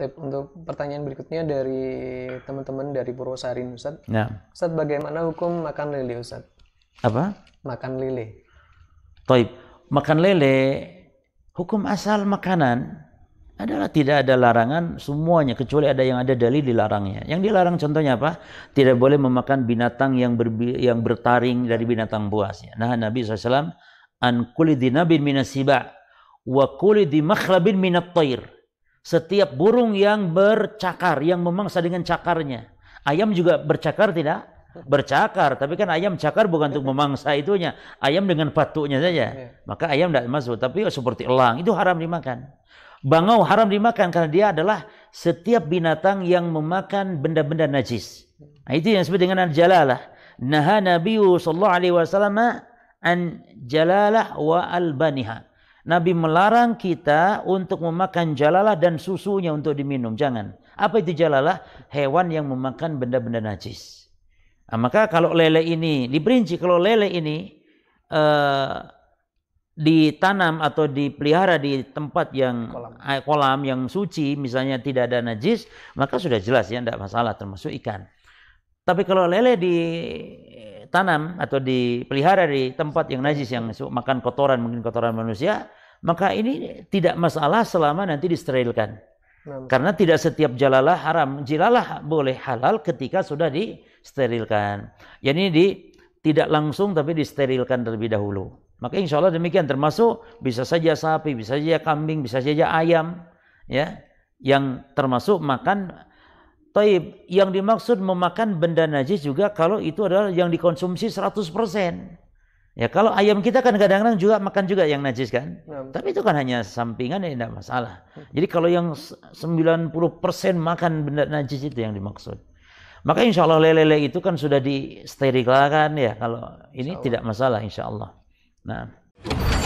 tip untuk pertanyaan berikutnya dari teman-teman dari Purwosari Ustaz. Ya. Ustaz bagaimana hukum makan lele Ustaz? Apa? Makan lele. Taib. Makan lele hukum asal makanan adalah tidak ada larangan semuanya kecuali ada yang ada dalil dilarangnya. Yang dilarang contohnya apa? Tidak boleh memakan binatang yang berbi yang bertaring dari binatang buas. Nah Nabi SAW an kulidinabin minasiba wa kulidimakhlabin makhlabin minat tair setiap burung yang bercakar, yang memangsa dengan cakarnya. Ayam juga bercakar tidak? Bercakar, tapi kan ayam cakar bukan untuk memangsa itunya. Ayam dengan patuknya saja. Iya. Maka ayam tidak masuk, tapi seperti elang, itu haram dimakan. Bangau haram dimakan karena dia adalah setiap binatang yang memakan benda-benda najis. Nah, itu yang disebut dengan jalalah. Naha Nabi sallallahu alaihi wasallam an jalalah wa albaniha. Nabi melarang kita untuk memakan jalalah dan susunya untuk diminum. Jangan. Apa itu jalalah? Hewan yang memakan benda-benda najis. Nah, maka kalau lele ini diperinci, kalau lele ini uh, ditanam atau dipelihara di tempat yang kolam. Eh, kolam yang suci, misalnya tidak ada najis, maka sudah jelas ya, tidak masalah termasuk ikan. Tapi kalau lele di ditanam atau dipelihara di tempat yang najis yang makan kotoran mungkin kotoran manusia maka ini tidak masalah selama nanti disterilkan nah. karena tidak setiap jalalah haram jilalah boleh halal ketika sudah disterilkan Yang ini di tidak langsung tapi disterilkan terlebih dahulu maka insya Allah demikian termasuk bisa saja sapi bisa saja kambing bisa saja ayam ya yang termasuk makan Taib, yang dimaksud memakan benda najis juga kalau itu adalah yang dikonsumsi 100%. Ya kalau ayam kita kan kadang-kadang juga makan juga yang najis kan. Ya. Tapi itu kan hanya sampingan ya tidak masalah. Hmm. Jadi kalau yang 90% makan benda najis itu yang dimaksud. Maka insya Allah lele-lele itu kan sudah disterilkan ya. Kalau ini tidak masalah insya Allah. Nah.